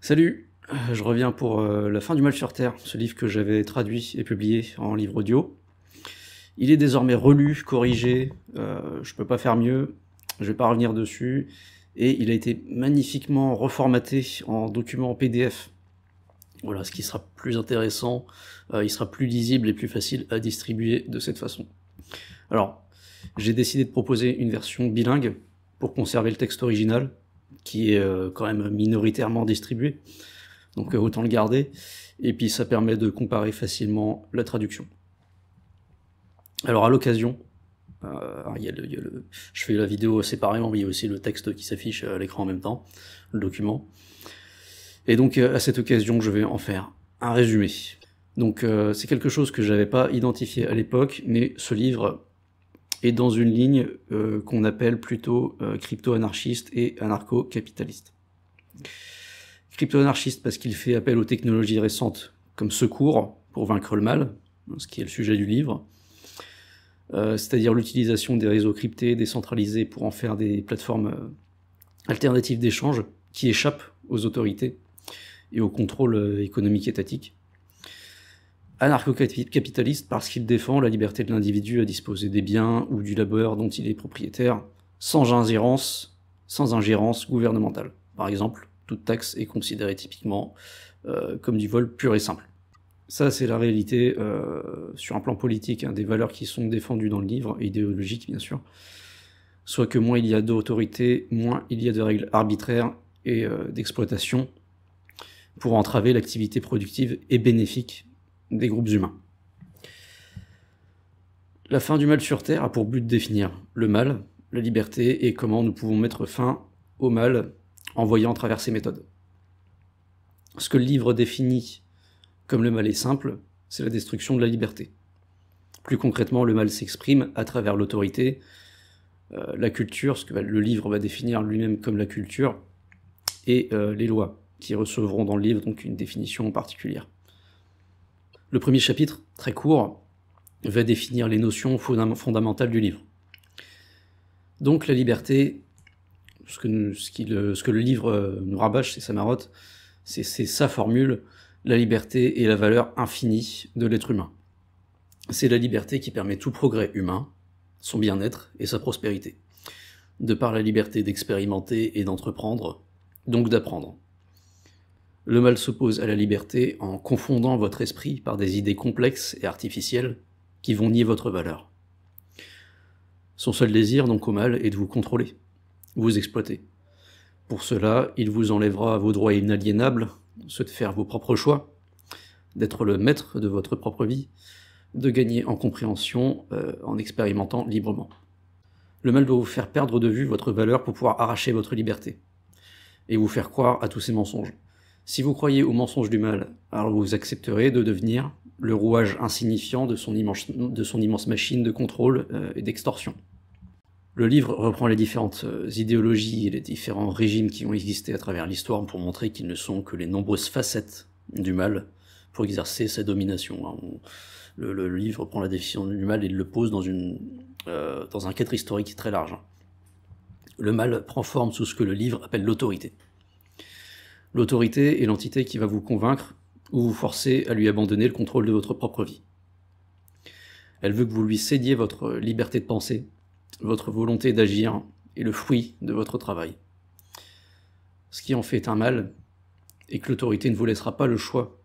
Salut, euh, je reviens pour euh, La fin du mal sur Terre, ce livre que j'avais traduit et publié en livre audio. Il est désormais relu, corrigé, je euh, je peux pas faire mieux, je vais pas revenir dessus, et il a été magnifiquement reformaté en document PDF. Voilà, ce qui sera plus intéressant, il sera plus lisible et plus facile à distribuer de cette façon. Alors, j'ai décidé de proposer une version bilingue pour conserver le texte original, qui est euh, quand même minoritairement distribué. Donc euh, autant le garder. Et puis ça permet de comparer facilement la traduction. Alors à l'occasion, euh, je fais la vidéo séparément, mais il y a aussi le texte qui s'affiche à l'écran en même temps, le document. Et donc à cette occasion, je vais en faire un résumé. Donc c'est quelque chose que je n'avais pas identifié à l'époque, mais ce livre et dans une ligne euh, qu'on appelle plutôt euh, crypto-anarchiste et anarcho-capitaliste. Crypto-anarchiste parce qu'il fait appel aux technologies récentes comme secours pour vaincre le mal, ce qui est le sujet du livre, euh, c'est-à-dire l'utilisation des réseaux cryptés décentralisés pour en faire des plateformes alternatives d'échange qui échappent aux autorités et au contrôle économique étatique anarcho-capitaliste parce qu'il défend la liberté de l'individu à disposer des biens ou du labeur dont il est propriétaire, sans ingérence, sans ingérence gouvernementale. Par exemple, toute taxe est considérée typiquement euh, comme du vol pur et simple. Ça, c'est la réalité euh, sur un plan politique, hein, des valeurs qui sont défendues dans le livre, idéologiques bien sûr. Soit que moins il y a d'autorité, moins il y a de règles arbitraires et euh, d'exploitation pour entraver l'activité productive et bénéfique des groupes humains. La fin du mal sur Terre a pour but de définir le mal, la liberté et comment nous pouvons mettre fin au mal en voyant à travers ces méthodes. Ce que le livre définit comme le mal est simple, c'est la destruction de la liberté. Plus concrètement, le mal s'exprime à travers l'autorité, euh, la culture, ce que le livre va définir lui-même comme la culture, et euh, les lois, qui recevront dans le livre donc une définition particulière. Le premier chapitre, très court, va définir les notions fondamentales du livre. Donc la liberté, ce que, le, livre euh, nous rabâche, c'est sa marotte, c'est sa formule, la liberté est la valeur infinie de l'être humain. C'est la liberté qui permet tout progrès humain, son bien-être et sa prospérité, de par la liberté d'expérimenter et d'entreprendre, donc d'apprendre le mal s'oppose à la liberté en confondant votre esprit par des idées complexes et artificielles qui vont nier votre valeur. Son seul désir, donc au mal, est de vous contrôler, vous exploiter. Pour cela, il vous enlèvera vos droits inaliénables, ceux de faire vos propres choix, d'être le maître de votre propre vie, de gagner en compréhension euh, en expérimentant librement. Le mal doit vous faire perdre de vue votre valeur pour pouvoir arracher votre liberté, et vous faire croire à tous ces mensonges. Si vous croyez au mensonge du mal, alors vous accepterez de devenir le rouage insignifiant de son immense, machine de contrôle euh, et d'extorsion. Le livre reprend les différentes euh, idéologies et les différents régimes qui ont existé à travers l'histoire pour montrer qu'ils ne sont que les nombreuses facettes du mal pour exercer sa domination. Hein, le, livre prend la définition du mal et le pose dans, euh, dans un cadre historique très large. Le mal prend forme sous ce que le livre appelle l'autorité. L'autorité est l'entité qui va vous convaincre ou vous forcer à lui abandonner le contrôle de votre propre vie. Elle veut que vous lui cédiez votre liberté de penser, votre volonté d'agir et le fruit de votre travail. Ce qui en fait un mal est que l'autorité ne vous laissera pas le choix.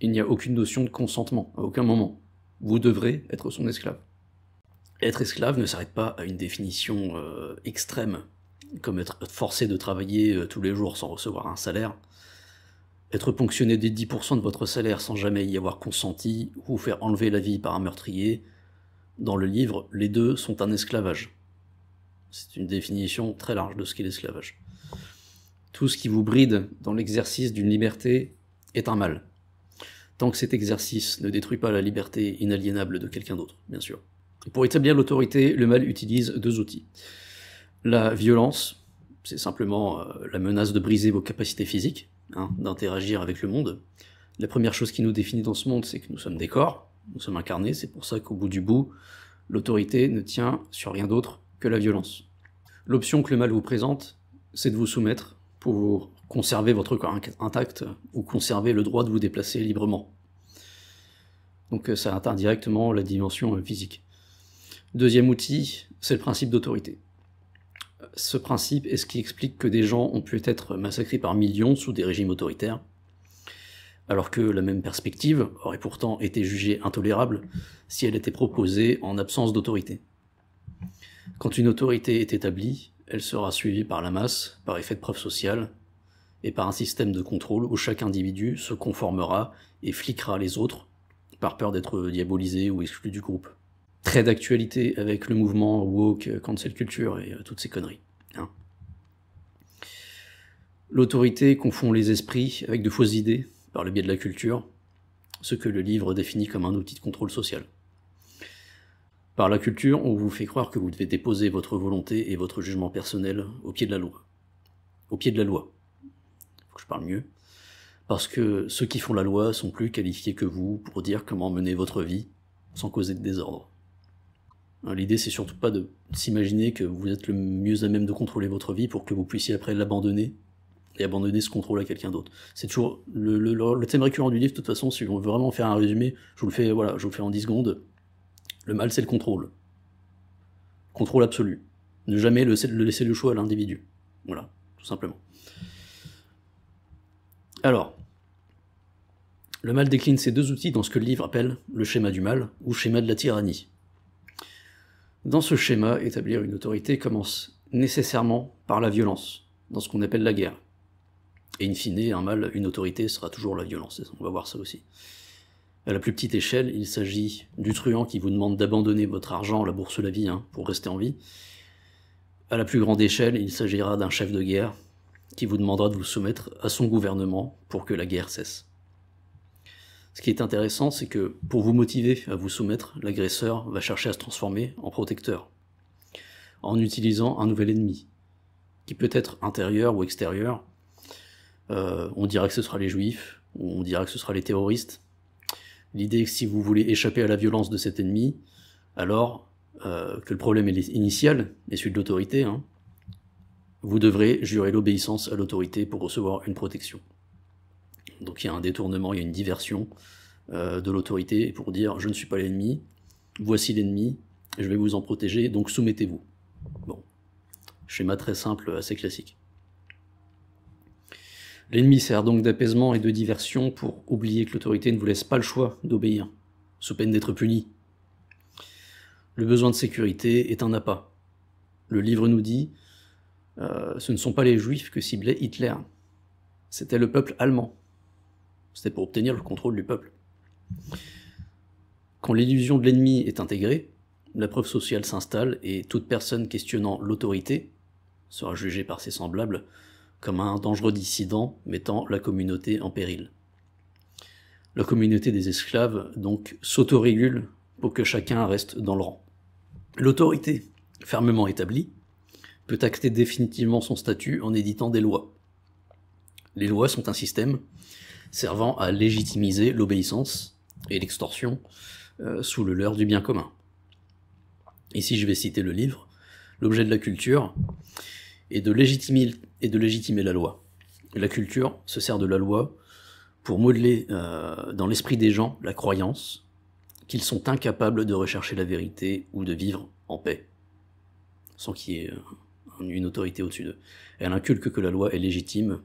Il n'y a aucune notion de consentement, à aucun moment. Vous devrez être son esclave. Être esclave ne s'arrête pas à une définition euh, extrême comme être forcé de travailler euh, tous les jours sans recevoir un salaire, être ponctionné des 10% de votre salaire sans jamais y avoir consenti, ou faire enlever la vie par un meurtrier, dans le livre, les deux sont un esclavage. C'est une définition très large de ce qu'est l'esclavage. Tout ce qui vous bride dans l'exercice d'une liberté est un mal. Tant que cet exercice ne détruit pas la liberté inaliénable de quelqu'un d'autre, bien sûr. Pour établir l'autorité, le mal utilise deux outils. La violence, c'est simplement euh, la menace de briser vos capacités physiques, hein, d'interagir avec le monde. La première chose qui nous définit dans ce monde, c'est que nous sommes des corps, nous sommes incarnés, c'est pour ça qu'au bout du bout, l'autorité ne tient sur rien d'autre que la violence. L'option que le mal vous présente, c'est de vous soumettre pour conserver votre corps intact ou conserver le droit de vous déplacer librement. Donc euh, ça atteint directement la dimension euh, physique. Deuxième outil, c'est le principe d'autorité ce principe est ce qui explique que des gens ont pu être massacrés par millions sous des régimes autoritaires, alors que la même perspective aurait pourtant été jugée intolérable si elle était proposée en absence d'autorité. Quand une autorité est établie, elle sera suivie par la masse, par effet de preuve sociale, et par un système de contrôle où chaque individu se conformera et fliquera les autres, par peur d'être diabolisé ou exclu du groupe très d'actualité avec le mouvement woke, euh, cancel culture et euh, toutes ces conneries. Hein. L'autorité confond les esprits avec de fausses idées par le biais de la culture, ce que le livre définit comme un outil de contrôle social. Par la culture, on vous fait croire que vous devez déposer votre volonté et votre jugement personnel au pied de la loi. Au pied de la loi. Faut que je parle mieux. Parce que ceux qui font la loi sont plus qualifiés que vous pour dire comment mener votre vie sans causer de désordre. Hein, l'idée, c'est surtout pas de s'imaginer que vous êtes le mieux à même de contrôler votre vie pour que vous puissiez après l'abandonner et abandonner ce contrôle à quelqu'un d'autre. C'est toujours le, thème récurrent du livre, de toute façon, si on veut vraiment faire un résumé, je vous le fais, voilà, je vous le fais en 10 secondes. Le mal, c'est le contrôle. Contrôle absolu. Ne jamais laisser le choix à l'individu. Voilà, tout simplement. Alors, le mal décline ces deux outils dans ce que le livre appelle le schéma du mal ou schéma de la tyrannie. Dans ce schéma, établir une autorité commence nécessairement par la violence, dans ce qu'on appelle la guerre. Et in fine, un mal, une autorité sera toujours la violence, on va voir ça aussi. À la plus petite échelle, il s'agit du truand qui vous demande d'abandonner votre argent à la bourse la vie hein, pour rester en vie. À la plus grande échelle, il s'agira d'un chef de guerre qui vous demandera de vous soumettre à son gouvernement pour que la guerre cesse. Ce qui est intéressant, c'est que pour vous motiver à vous soumettre, l'agresseur va chercher à se transformer en protecteur, en utilisant un nouvel ennemi, qui peut être intérieur ou extérieur. Euh, on dira que ce sera les juifs, ou on dira que ce sera les terroristes. L'idée est que si vous voulez échapper à la violence de cet ennemi, alors euh, que le problème est initial, et celui de l'autorité, hein, vous devrez jurer l'obéissance à l'autorité pour recevoir une protection. Donc il y a un détournement, il y a une diversion euh, de l'autorité pour dire je ne suis pas l'ennemi, voici l'ennemi, je vais vous en protéger, donc soumettez-vous. Bon, schéma très simple, assez classique. L'ennemi sert donc d'apaisement et de diversion pour oublier que l'autorité ne vous laisse pas le choix d'obéir, sous peine d'être puni. Le besoin de sécurité est un appât. Le livre nous dit euh, ce ne sont pas les juifs que ciblait Hitler, c'était le peuple allemand. C'était pour obtenir le contrôle du peuple. Quand l'illusion de l'ennemi est intégrée, la preuve sociale s'installe et toute personne questionnant l'autorité sera jugée par ses semblables comme un dangereux dissident mettant la communauté en péril. La communauté des esclaves donc s'autorégule pour que chacun reste dans le rang. L'autorité, fermement établie, peut acter définitivement son statut en éditant des lois. Les lois sont un système servant à légitimiser l'obéissance et l'extorsion euh, sous le leurre du bien commun. Ici, je vais citer le livre, l'objet de la culture est de, légitimer, de légitimer la loi. La culture se sert de la loi pour modeler euh, dans l'esprit des gens la croyance qu'ils sont incapables de rechercher la vérité ou de vivre en paix, sans qu'il y ait euh, une autorité au-dessus d'eux. Elle inculque que la loi est légitime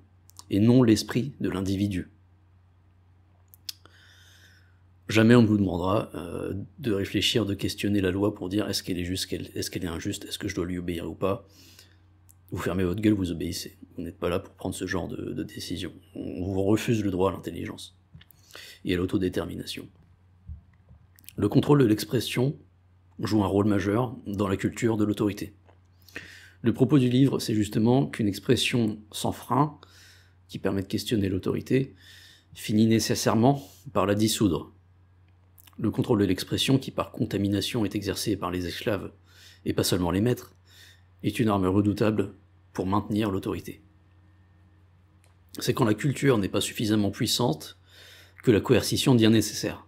et non l'esprit de l'individu jamais on ne vous demandera euh, de réfléchir, de questionner la loi pour dire est-ce qu'elle est juste, est-ce qu'elle est injuste, est-ce que je dois lui obéir ou pas. Vous fermez votre gueule, vous obéissez. Vous n'êtes pas là pour prendre ce genre de, de décision. On vous refuse le droit à l'intelligence et à l'autodétermination. Le contrôle de l'expression joue un rôle majeur dans la culture de l'autorité. Le propos du livre, c'est justement qu'une expression sans frein, qui permet de questionner l'autorité, finit nécessairement par la dissoudre, le contrôle de l'expression, qui par contamination est exercé par les esclaves, et pas seulement les maîtres, est une arme redoutable pour maintenir l'autorité. C'est quand la culture n'est pas suffisamment puissante que la coercition devient nécessaire.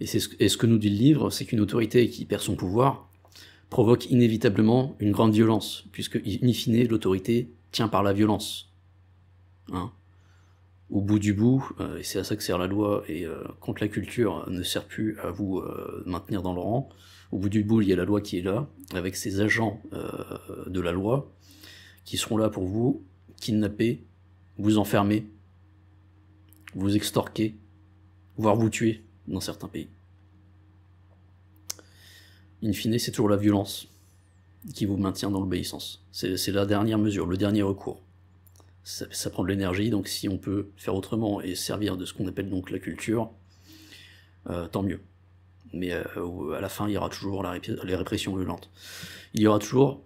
Et, ce, ce que nous dit le livre, c'est qu'une autorité qui perd son pouvoir provoque inévitablement une grande violence, puisque in fine l'autorité tient par la violence. Hein au bout du bout, euh, et c'est à ça que sert la loi, et quand euh, la culture euh, ne sert plus à vous maintenir dans le rang, au bout du bout, il y a la loi qui est là, avec ses agents de la loi, qui seront là pour vous kidnapper, vous enfermer, vous extorquer, voire vous tuer dans certains pays. In fine, c'est toujours la violence qui vous maintient dans l'obéissance. C'est la dernière mesure, le dernier recours ça, prend de l'énergie, donc si on peut faire autrement et servir de ce qu'on appelle donc la culture, euh, tant mieux. Mais euh, à la fin, il y aura toujours les répressions violentes. Il y aura toujours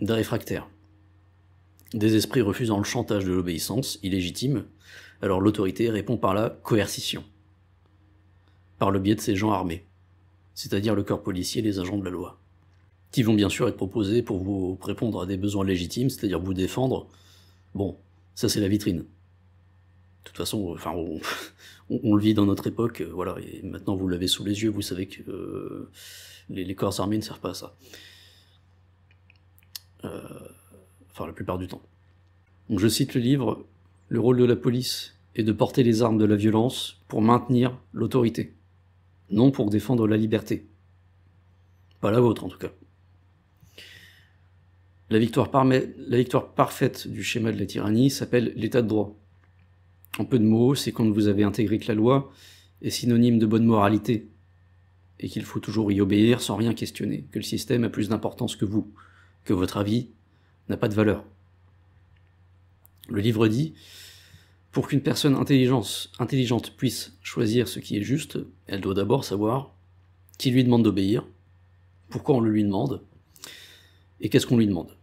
des réfractaires, des esprits refusant le chantage de l'obéissance illégitime, alors l'autorité répond par la coercition, par le biais de ces gens armés, c'est-à-dire le corps policier les agents de la loi, qui vont bien sûr être proposés pour vous répondre à des besoins légitimes, c'est-à-dire vous défendre. Bon, ça, c'est la vitrine. De toute façon, euh, enfin, on, le vit dans notre époque, euh, voilà, et maintenant vous l'avez sous les yeux, vous savez que euh, les, corps armés ne servent pas à ça. enfin, la plupart du temps. Donc, je cite le livre Le rôle de la police est de porter les armes de la violence pour maintenir l'autorité, non pour défendre la liberté. Pas la vôtre en tout cas. La victoire, parfaite du schéma de la tyrannie s'appelle l'état de droit. En peu de mots, c'est quand vous avez intégré que la loi est synonyme de bonne moralité, et qu'il faut toujours y obéir sans rien questionner, que le système a plus d'importance que vous, que votre avis n'a pas de valeur. Le livre dit Pour qu'une personne intelligente puisse choisir ce qui est juste, elle doit d'abord savoir qui lui demande d'obéir, pourquoi on le lui demande, et qu'est-ce qu'on lui demande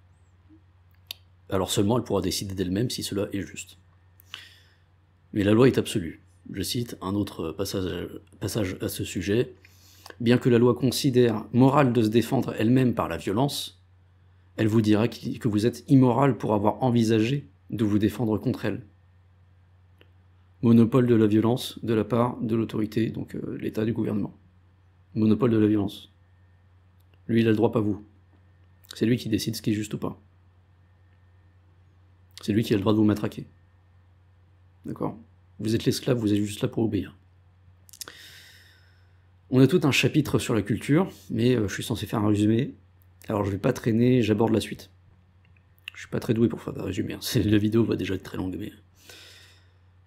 alors seulement elle pourra décider d'elle-même si cela est juste. Mais la loi est absolue. Je cite un autre passage, à ce sujet. Bien que la loi considère morale de se défendre elle-même par la violence, elle vous dira que vous êtes immoral pour avoir envisagé de vous défendre contre elle. Monopole de la violence de la part de l'autorité, donc euh, l'État du gouvernement. Monopole de la violence. Lui, il a le droit, pas vous. C'est lui qui décide ce qui est juste ou pas. C'est lui qui a le droit de vous matraquer. D'accord Vous êtes l'esclave, vous êtes juste là pour obéir. On a tout un chapitre sur la culture, mais euh, je suis censé faire un résumé. Alors je vais pas traîner, j'aborde la suite. Je suis pas très doué pour faire un résumé. Hein. La vidéo va déjà être très longue, mais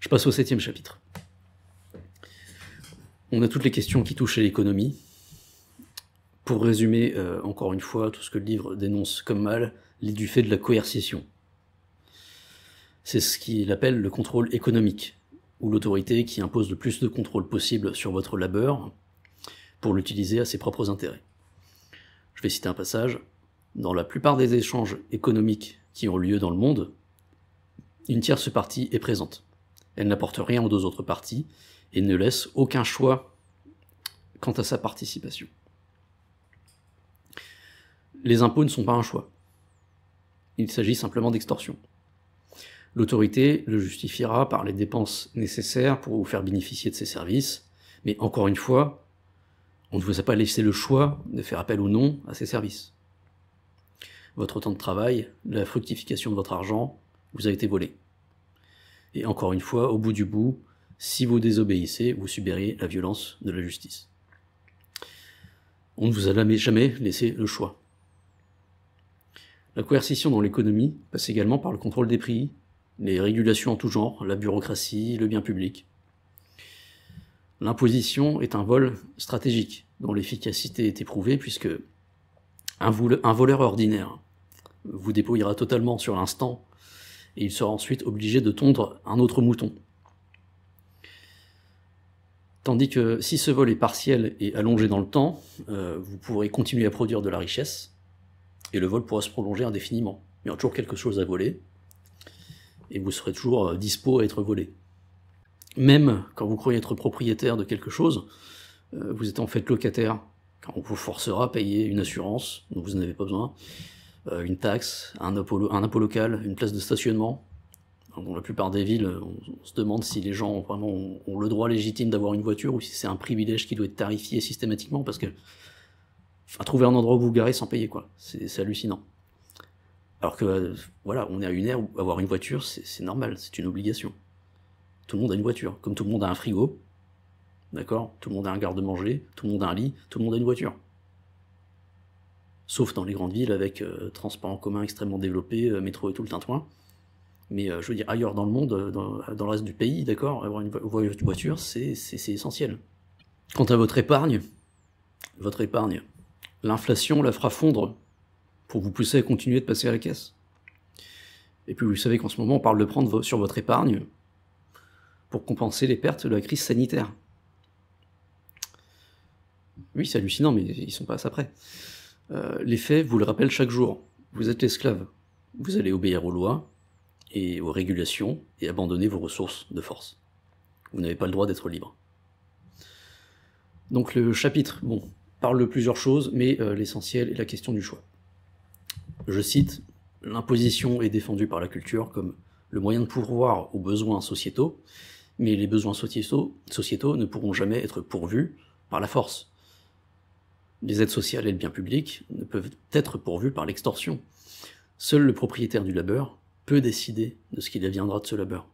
je passe au septième chapitre. On a toutes les questions qui touchent à l'économie. Pour résumer, euh, encore une fois, tout ce que le livre dénonce comme mal l'est du fait de la coercition. C'est ce qu'il appelle le contrôle économique, ou l'autorité qui impose le plus de contrôle possible sur votre labeur pour l'utiliser à ses propres intérêts. Je vais citer un passage. Dans la plupart des échanges économiques qui ont lieu dans le monde, une tierce partie est présente. Elle n'apporte rien aux deux autres parties et ne laisse aucun choix quant à sa participation. Les impôts ne sont pas un choix. Il s'agit simplement d'extorsion. L'autorité le justifiera par les dépenses nécessaires pour vous faire bénéficier de ses services, mais encore une fois, on ne vous a pas laissé le choix de faire appel ou non à ces services. Votre temps de travail, la fructification de votre argent, vous a été volé. Et encore une fois, au bout du bout, si vous désobéissez, vous subirez la violence de la justice. On ne vous a jamais laissé le choix. La coercition dans l'économie passe également par le contrôle des prix, les régulations en tout genre, la bureaucratie, le bien public. L'imposition est un vol stratégique dont l'efficacité est éprouvée puisque un, voleur ordinaire vous dépouillera totalement sur l'instant et il sera ensuite obligé de tondre un autre mouton. Tandis que si ce vol est partiel et allongé dans le temps, euh, vous pourrez continuer à produire de la richesse et le vol pourra se prolonger indéfiniment. Il y a toujours quelque chose à voler et vous serez toujours euh, dispo à être volé. Même quand vous croyez être propriétaire de quelque chose, euh, vous êtes en fait locataire, on vous forcera à payer une assurance dont vous n'avez pas besoin, euh, une taxe, un impôt, local, une place de stationnement. Dans la plupart des villes, on, se demande si les gens ont vraiment le droit légitime d'avoir une voiture ou si c'est un privilège qui doit être tarifié systématiquement parce que trouver un endroit où vous garer sans payer, quoi, c'est hallucinant. Alors que, voilà, on est à une ère où avoir une voiture, c'est normal, c'est une obligation. Tout le monde a une voiture, comme tout le monde a un frigo, d'accord Tout le monde a un garde-manger, tout le monde a un lit, tout le monde a une voiture. Sauf dans les grandes villes avec euh, transports transport en commun extrêmement développé, euh, métro et tout le tintouin. Mais euh, je veux dire, ailleurs dans le monde, dans, dans le reste du pays, d'accord, avoir une voiture, c'est essentiel. Quant à votre épargne, votre épargne, l'inflation la fera fondre pour vous pousser à continuer de passer à la caisse. Et puis vous savez qu'en ce moment, on parle de prendre sur votre épargne pour compenser les pertes de la crise sanitaire. Oui, c'est hallucinant, mais ils sont pas à ça près. Euh, les faits vous le rappellent chaque jour. Vous êtes l'esclave. Vous allez obéir aux lois et aux régulations et abandonner vos ressources de force. Vous n'avez pas le droit d'être libre. Donc le chapitre, bon, parle de plusieurs choses, mais euh, l'essentiel est la question du choix je cite, L'imposition est défendue par la culture comme le moyen de pourvoir aux besoins sociétaux, mais les besoins sociétaux, ne pourront jamais être pourvus par la force. Les aides sociales et le bien public ne peuvent être pourvus par l'extorsion. Seul le propriétaire du labeur peut décider de ce qu'il deviendra de ce labeur.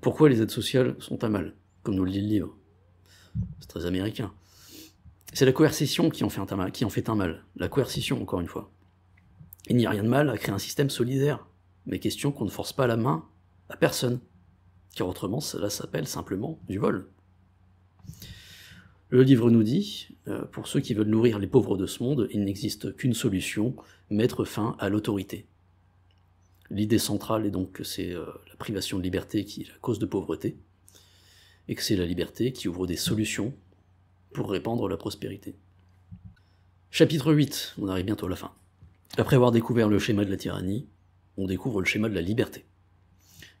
Pourquoi les aides sociales sont à mal, comme nous le dit le livre C'est très américain. C'est la coercition qui en, fait un, mal. La coercition, encore une fois. Il n'y a rien de mal à créer un système solidaire, mais question qu'on ne force pas la main à personne. Car autrement, cela s'appelle simplement du vol. Le livre nous dit, euh, pour ceux qui veulent nourrir les pauvres de ce monde, il n'existe qu'une solution, mettre fin à l'autorité. L'idée centrale est donc que c'est euh, la privation de liberté qui est la cause de pauvreté, et que c'est la liberté qui ouvre des solutions pour répandre la prospérité. Chapitre 8, on arrive bientôt à la fin. Après avoir découvert le schéma de la tyrannie, on découvre le schéma de la liberté,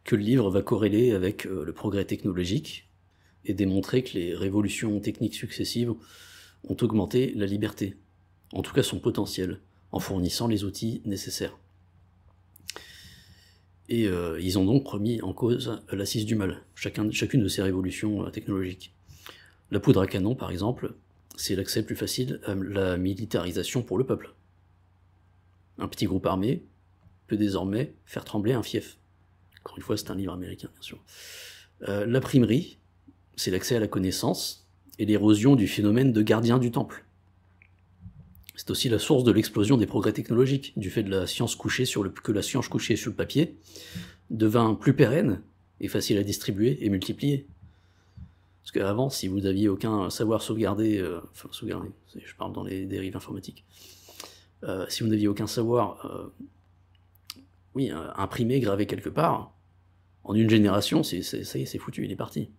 que le livre va corréler avec euh, le progrès technologique et démontrer que les révolutions techniques successives ont augmenté la liberté, en tout cas son potentiel, en fournissant les outils nécessaires. Et euh, ils ont donc remis en cause l'assise du mal, chacune de ces révolutions euh, technologiques. La poudre à canon, par exemple, c'est l'accès plus facile à la militarisation pour le peuple. Un petit groupe armé peut désormais faire trembler un fief. Encore une fois, c'est un livre américain, bien sûr. Euh, la primerie, c'est l'accès à la connaissance et l'érosion du phénomène de gardien du temple. C'est aussi la source de l'explosion des progrès technologiques, du fait de la science couchée sur le, que la science couchée sur le papier devint plus pérenne et facile à distribuer et multiplier. Parce qu'avant, si vous n'aviez aucun savoir sauvegardé, euh, enfin sauvegardé, je parle dans les dérives informatiques, euh, si vous n'aviez aucun savoir, euh, oui, imprimé, gravé quelque part, en une génération, ça y est, c'est foutu, il est parti.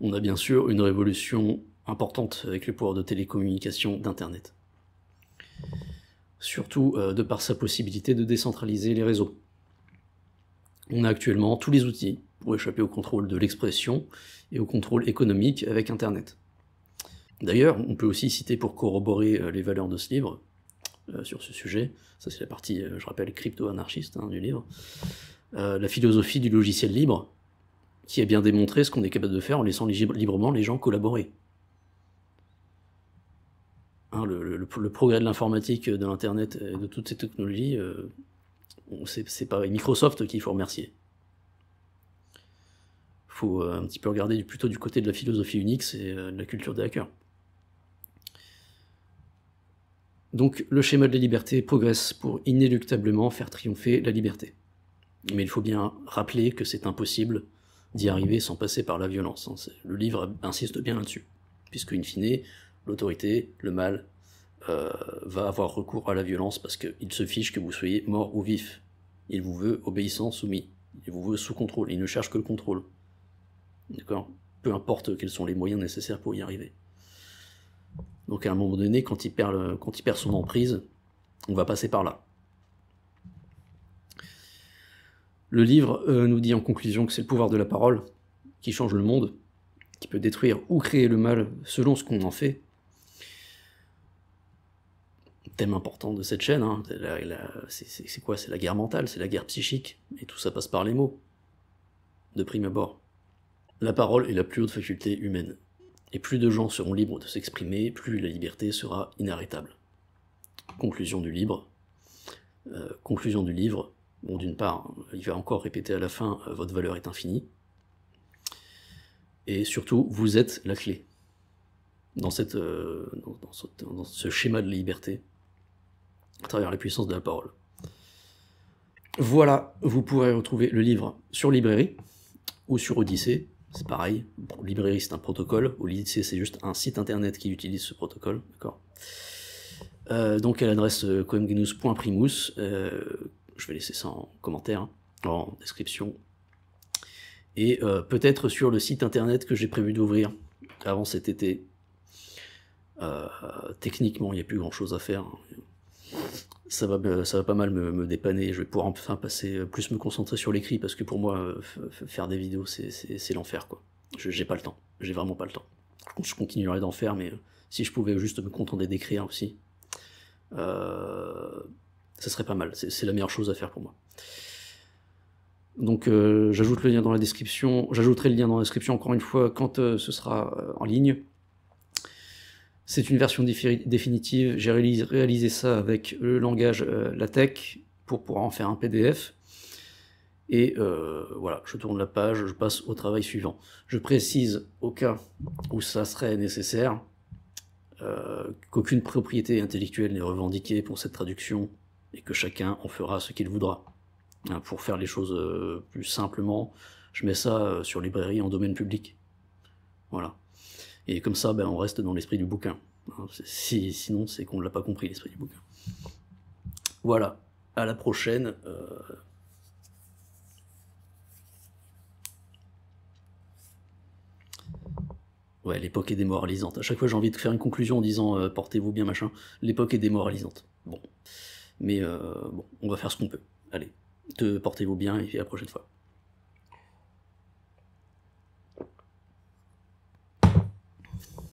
On a bien sûr une révolution importante avec le pouvoir de télécommunication d'Internet. Surtout de par sa possibilité de décentraliser les réseaux. On a actuellement tous les outils pour échapper au contrôle de l'expression et au contrôle économique avec Internet. D'ailleurs, on peut aussi citer pour corroborer euh, les valeurs de ce livre, euh, sur ce sujet, ça c'est la partie, euh, je rappelle, crypto-anarchiste hein, du livre, la philosophie du logiciel libre, qui a bien démontré ce qu'on est capable de faire en laissant librement les gens collaborer. Hein, le, progrès de l'informatique, de l'Internet et de toutes ces technologies, c'est pas Microsoft qu'il faut remercier faut euh, un petit peu regarder plutôt du côté de la philosophie unique, euh, c'est la culture des hackers. Donc le schéma de la liberté progresse pour inéluctablement faire triompher la liberté. Mais il faut bien rappeler que c'est impossible d'y arriver sans passer par la violence. Hein. Le livre insiste bien là-dessus, puisque in fine, l'autorité, le mal, euh, va avoir recours à la violence parce qu'il se fiche que vous soyez mort ou vif. Il vous veut obéissant, soumis. Il vous veut sous contrôle. Il ne cherche que le contrôle. D'accord Peu importe quels sont les moyens nécessaires pour y arriver. Donc à un moment donné, quand il perd, quand il perd son emprise, on va passer par là. Le livre euh, nous dit en conclusion que c'est le pouvoir de la parole qui change le monde, qui peut détruire ou créer le mal selon ce qu'on en fait. Thème important de cette chaîne, hein, c'est quoi C'est la guerre mentale, c'est la guerre psychique, et tout ça passe par les mots, de prime abord. La parole est la plus haute faculté humaine, et plus de gens seront libres de s'exprimer, plus la liberté sera inarrêtable. Conclusion du livre. Euh, conclusion du livre. Bon, d'une part, il va encore répéter à la fin euh, votre valeur est infinie. Et surtout, vous êtes la clé. Dans, cette, euh, dans, ce, schéma de la liberté, à travers la puissance de la parole. Voilà, vous pourrez retrouver le livre sur librairie ou sur Odyssée c'est pareil, librairie c'est un protocole, au lycée c'est juste un site internet qui utilise ce protocole, d'accord euh, donc à l'adresse euh, coemgenus.primus, euh, je vais laisser ça en commentaire, hein, en description, et peut-être sur le site internet que j'ai prévu d'ouvrir avant cet été. techniquement, il n'y a plus grand chose à faire. Hein ça va, ça va pas mal me, dépanner. Je vais pouvoir enfin passer euh, plus me concentrer sur l'écrit parce que pour moi, euh, faire des vidéos, c'est l'enfer quoi. J'ai pas le temps. J'ai vraiment pas le temps. Je continuerai d'en faire, mais euh, si je pouvais juste me contenter d'écrire aussi, ça serait pas mal. C'est la meilleure chose à faire pour moi. Donc j'ajoute le lien dans la description. J'ajouterai le lien dans la description encore une fois quand ce sera en ligne. C'est une version définitive. J'ai réalisé ça avec le langage euh, LaTeX pour pouvoir en faire un PDF. Et euh, voilà, je tourne la page, je passe au travail suivant. Je précise au cas où ça serait nécessaire euh, qu'aucune propriété intellectuelle n'est revendiquée pour cette traduction et que chacun en fera ce qu'il voudra. Hein, pour faire les choses plus simplement, je mets ça sur librairie en domaine public. Voilà. Et comme ça, ben, on reste dans l'esprit du bouquin. Hein, sinon, c'est qu'on ne l'a pas compris, l'esprit du bouquin. Voilà, à la prochaine. Euh. Ouais, l'époque est démoralisante. À chaque fois, j'ai envie de faire une conclusion en disant euh, portez-vous bien, machin. L'époque est démoralisante. Bon. Mais euh, bon, on va faire ce qu'on peut. Allez, te portez-vous bien et à la prochaine fois.